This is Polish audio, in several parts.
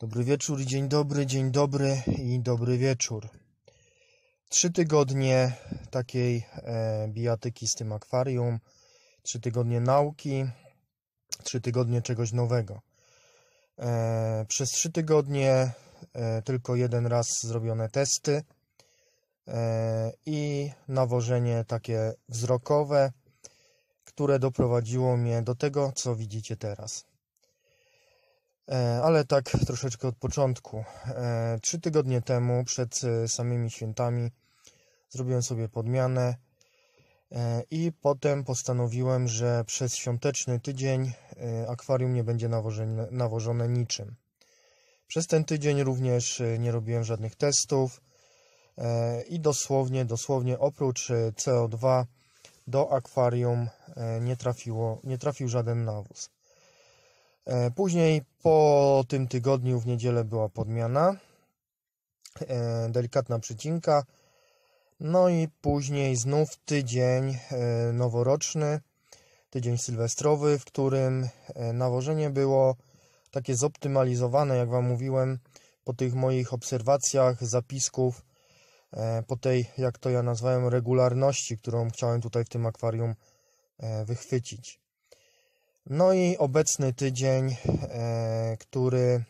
Dobry wieczór, i dzień dobry, dzień dobry i dobry wieczór. Trzy tygodnie takiej e, bijatyki z tym akwarium, trzy tygodnie nauki, trzy tygodnie czegoś nowego. E, przez trzy tygodnie e, tylko jeden raz zrobione testy e, i nawożenie takie wzrokowe, które doprowadziło mnie do tego, co widzicie teraz. E, ale tak troszeczkę od początku. E, trzy tygodnie temu, przed e, samymi świętami, zrobiłem sobie podmianę i potem postanowiłem, że przez świąteczny tydzień akwarium nie będzie nawożone, nawożone niczym. Przez ten tydzień również nie robiłem żadnych testów i dosłownie, dosłownie oprócz CO2 do akwarium nie, trafiło, nie trafił żaden nawóz. E, później po tym tygodniu w niedzielę była podmiana, e, delikatna przycinka. No i później znów tydzień e, noworoczny, tydzień sylwestrowy, w którym nawożenie było takie zoptymalizowane, jak Wam mówiłem, po tych moich obserwacjach, zapisków, po tej, jak to ja nazwałem, regularności, którą chciałem tutaj w tym akwarium wychwycić. No i obecny tydzień, e, który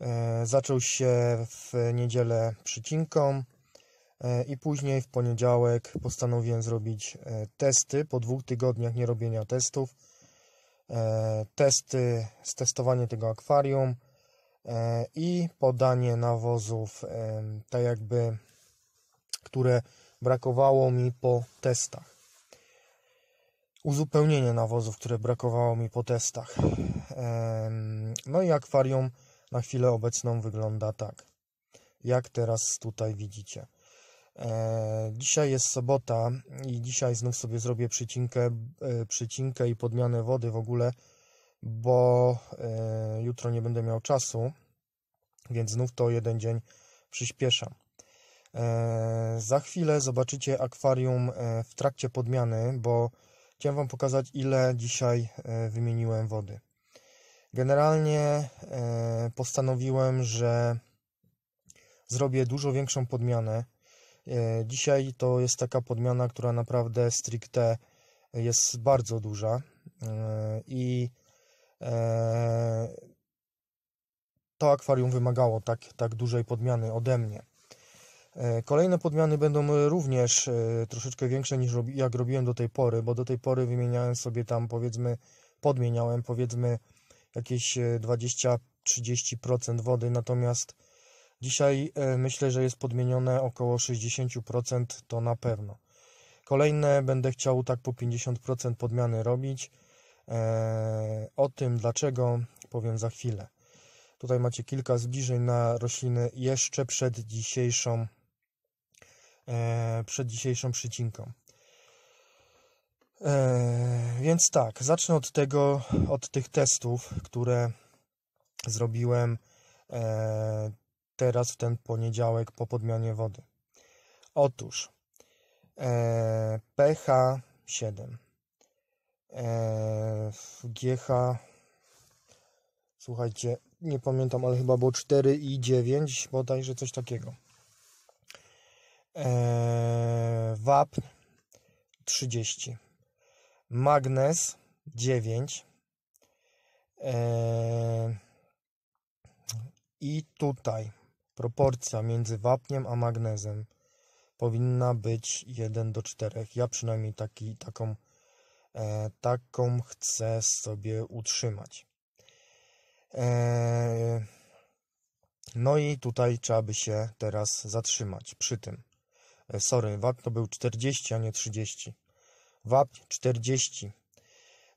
e, zaczął się w niedzielę przycinką e, i później w poniedziałek postanowiłem zrobić testy po dwóch tygodniach nie robienia testów. Testy, testowanie tego akwarium i podanie nawozów, tak jakby, które brakowało mi po testach uzupełnienie nawozów, które brakowało mi po testach. No i akwarium na chwilę obecną wygląda tak, jak teraz tutaj widzicie. E, dzisiaj jest sobota i dzisiaj znów sobie zrobię przycinkę, e, przycinkę i podmianę wody w ogóle, bo e, jutro nie będę miał czasu, więc znów to jeden dzień przyspieszam. Za chwilę zobaczycie akwarium w trakcie podmiany, bo Chciałem Wam pokazać, ile dzisiaj e, wymieniłem wody. Generalnie e, postanowiłem, że zrobię dużo większą podmianę. E, dzisiaj to jest taka podmiana, która naprawdę stricte jest bardzo duża i to akwarium wymagało tak, tak dużej podmiany ode mnie. E, kolejne podmiany będą e, również e, troszeczkę większe niż jak robiłem do tej pory, bo do tej pory wymieniałem sobie tam powiedzmy, podmieniałem powiedzmy jakieś 20-30% wody, natomiast dzisiaj myślę, że jest podmienione około 60% to na pewno. Kolejne będę chciał tak po 50% podmiany robić. O tym dlaczego powiem za chwilę. Tutaj macie kilka zbliżeń na rośliny jeszcze przed dzisiejszą E, przed dzisiejszą przycinką. E, więc tak, zacznę od tego, od tych testów, które zrobiłem e, teraz w ten poniedziałek po podmianie wody. Otóż pH 7, GH, słuchajcie, nie pamiętam, ale chyba było 4 i 9 bodajże coś takiego. Eee, WAP 30, magnes 9 eee, i tutaj proporcja między wapniem a magnezem powinna być 1 do 4. Ja przynajmniej taki, taką, e, taką chcę sobie utrzymać. E, no i tutaj trzeba by się teraz zatrzymać przy tym sorry, watt to był 40, a nie 30. Watt 40,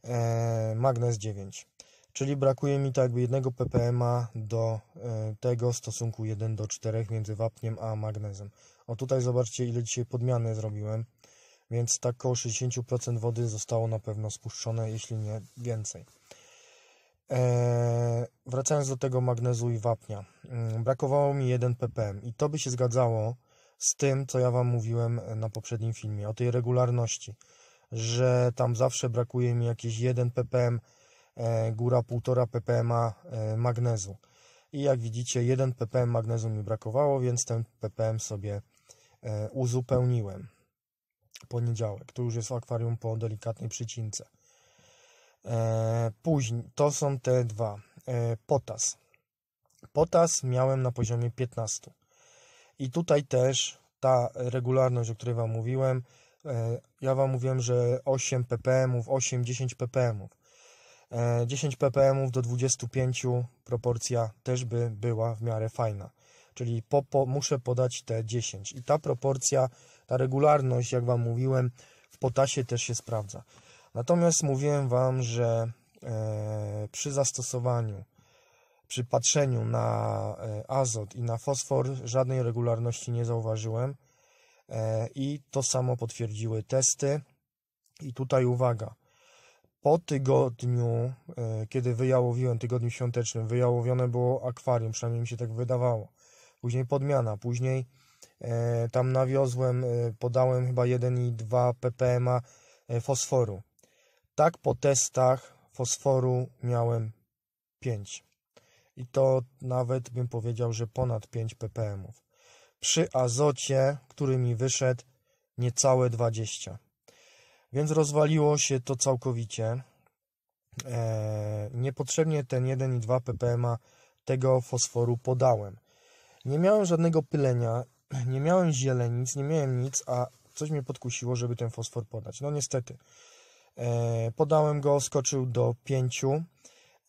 e, magnes 9. Czyli brakuje mi tak jakby jednego ppma do e, tego stosunku 1 do 4 między wapniem a magnezem. O tutaj zobaczcie ile dzisiaj podmiany zrobiłem, więc tak około 60% wody zostało na pewno spuszczone, jeśli nie więcej. E, wracając do tego magnezu i wapnia, mm, brakowało mi 1 ppm i to by się zgadzało z tym, co ja Wam mówiłem e, na poprzednim filmie, o tej regularności, że tam zawsze brakuje mi jakieś 1 ppm, e, góra 1,5 ppm e, magnezu. I jak widzicie, 1 ppm magnezu mi brakowało, więc ten ppm sobie uzupełniłem. Poniedziałek, to już jest akwarium po delikatnej przycince. Później, to są te dwa. Potas. Potas miałem na poziomie 15 i tutaj też ta regularność, o której Wam mówiłem, e, ja Wam mówiłem, że 8 ppmów, 8-10 ppmów. 10 e, ppmów do 25 proporcja też by była w miarę fajna. Czyli po, po, muszę podać te 10. I ta proporcja, ta regularność, jak Wam mówiłem, w potasie też się sprawdza. Natomiast mówiłem Wam, że e, przy zastosowaniu przy patrzeniu na e, azot i na fosfor żadnej regularności nie zauważyłem e, i to samo potwierdziły testy. I tutaj uwaga, po tygodniu, e, kiedy wyjałowiłem, tygodniu świątecznym, wyjałowione było akwarium, przynajmniej mi się tak wydawało. Później podmiana, później tam nawiozłem, podałem chyba 1,2 ppm fosforu. Tak po testach fosforu miałem 5 i to nawet bym powiedział, że ponad 5 ppm. Przy azocie, który mi wyszedł, niecałe 20. Więc rozwaliło się to całkowicie. Eee, niepotrzebnie ten 1 i 2 ppm tego fosforu podałem. Nie miałem żadnego pylenia, nie miałem zielenic, nie miałem nic, a coś mnie podkusiło, żeby ten fosfor podać. No niestety. E, podałem go, skoczył do 5.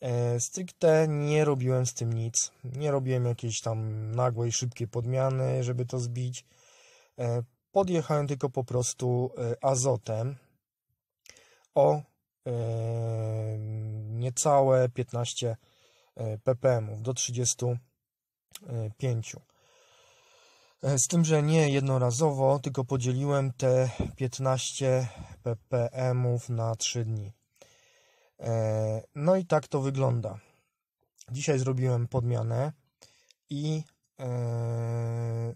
E, stricte nie robiłem z tym nic. Nie robiłem jakiejś tam nagłej, szybkiej podmiany, żeby to zbić. E, podjechałem tylko po prostu e, azotem o niecałe 15 ppm do 35. Z tym, że nie jednorazowo, tylko podzieliłem te 15 ppm na 3 dni. E, no i tak to wygląda. Dzisiaj zrobiłem podmianę i e,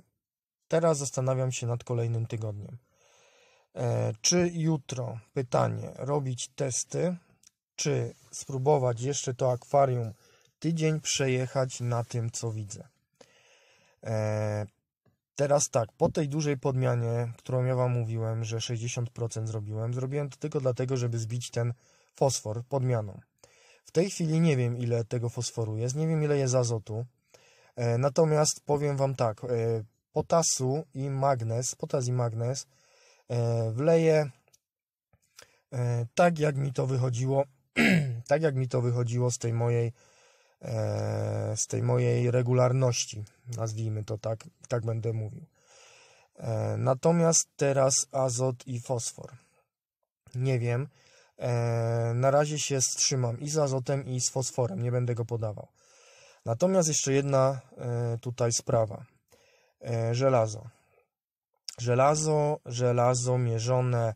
teraz zastanawiam się nad kolejnym tygodniem. E, czy jutro, pytanie, robić testy, czy spróbować jeszcze to akwarium tydzień przejechać na tym, co widzę. Teraz tak, po tej dużej podmianie, którą ja Wam mówiłem, że 60% zrobiłem, zrobiłem to tylko dlatego, żeby zbić ten fosfor podmianą. W tej chwili nie wiem, ile tego fosforu jest, nie wiem, ile jest azotu. E, natomiast powiem Wam tak, e, potasu i magnez, potas i magnez e, wleję tak, jak mi to wychodziło, tak jak mi to wychodziło z tej mojej z tej mojej regularności, nazwijmy to tak, tak będę mówił. Natomiast teraz azot i fosfor. Nie wiem, E, na razie się wstrzymam i z azotem, i z fosforem. Nie będę go podawał. Natomiast jeszcze jedna e, tutaj sprawa. E, żelazo. Żelazo, żelazo mierzone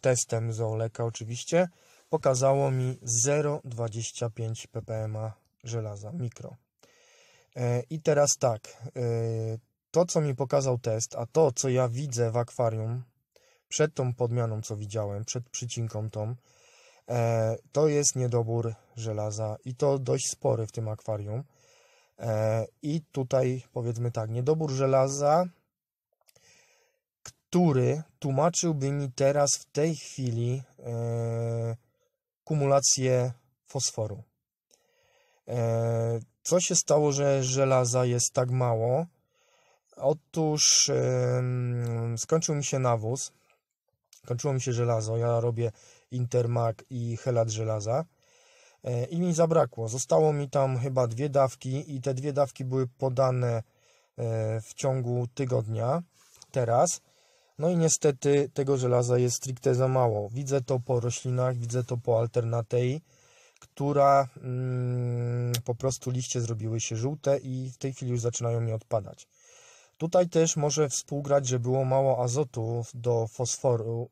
testem zooleka oczywiście pokazało mi 0,25 ppm żelaza mikro. I teraz tak, to co mi pokazał test, a to co ja widzę w akwarium przed tą podmianą, co widziałem, przed przycinką tą, e, to jest niedobór żelaza i to dość spory w tym akwarium. E, I tutaj powiedzmy tak, niedobór żelaza, który tłumaczyłby mi teraz w tej chwili e, kumulację fosforu. E, co się stało, że żelaza jest tak mało? Otóż skończył mi się nawóz Kończyło mi się żelazo, ja robię Intermac i helat żelaza e, i mi zabrakło. Zostało mi tam chyba dwie dawki i te dwie dawki były podane e, w ciągu tygodnia teraz. No i niestety tego żelaza jest stricte za mało. Widzę to po roślinach, widzę to po alternatei, która mm, po prostu liście zrobiły się żółte i w tej chwili już zaczynają mi odpadać. Tutaj też może współgrać, że było mało azotu do fosforu,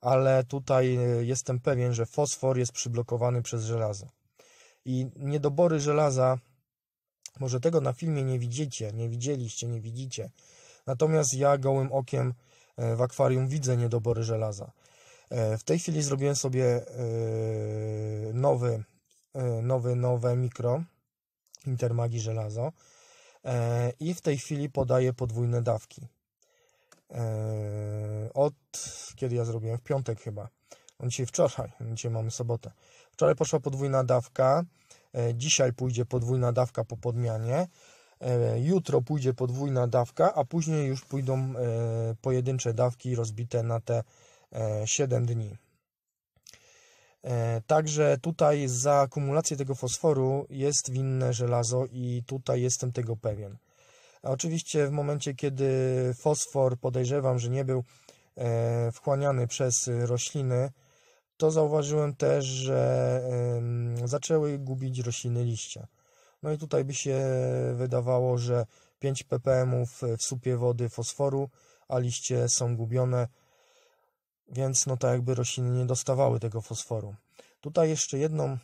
ale tutaj e, jestem pewien, że fosfor jest przyblokowany przez żelazo. I niedobory żelaza, może tego na filmie nie widzicie, nie widzieliście, nie widzicie. Natomiast ja gołym okiem e, w akwarium widzę niedobory żelaza. E, w tej chwili zrobiłem sobie nowy, nowy, nowe mikro Intermagi żelazo E, i w tej chwili podaję podwójne dawki. E, od kiedy ja zrobiłem w piątek chyba. On dzisiaj wczoraj, dzisiaj mamy sobotę. Wczoraj poszła podwójna dawka, e, dzisiaj pójdzie podwójna dawka po podmianie, jutro pójdzie podwójna dawka, a później już pójdą pojedyncze dawki rozbite na te 7 dni. E, także tutaj za akumulację tego fosforu jest winne żelazo i tutaj jestem tego pewien. oczywiście w momencie, kiedy fosfor podejrzewam, że nie był e, wchłaniany przez rośliny, to zauważyłem też, że zaczęły gubić rośliny liścia. No i tutaj by się wydawało, że 5 ppm w supie wody fosforu, a liście są gubione, więc no to tak jakby rośliny nie dostawały tego fosforu. Tutaj jeszcze jedną,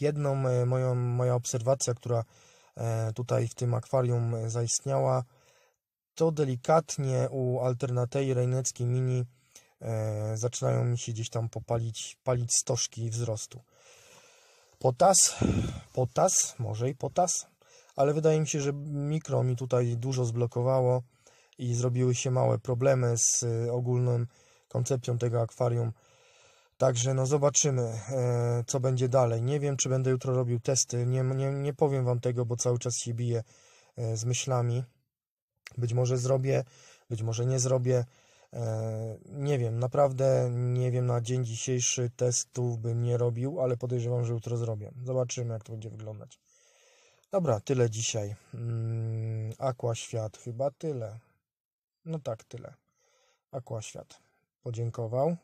jedną e, moją, moja obserwacja, która e, tutaj w tym akwarium zaistniała, to delikatnie u alternatei rejneckiej mini e, zaczynają mi się gdzieś tam popalić palić stożki wzrostu. Potas, potas, może i potas, ale wydaje mi się, że mikro mi tutaj dużo zblokowało i zrobiły się małe problemy z ogólnym koncepcją tego akwarium. Także no zobaczymy, e, co będzie dalej. Nie wiem, czy będę jutro robił testy. Nie, nie, nie powiem Wam tego, bo cały czas się biję e, z myślami. Być może zrobię, być może nie zrobię. E, nie wiem, naprawdę nie wiem. Na dzień dzisiejszy testów bym nie robił, ale podejrzewam, że jutro zrobię. Zobaczymy, jak to będzie wyglądać. Dobra, tyle dzisiaj. Mm, Aqua Świat, chyba tyle. No tak, tyle. Aqua Świat podziękował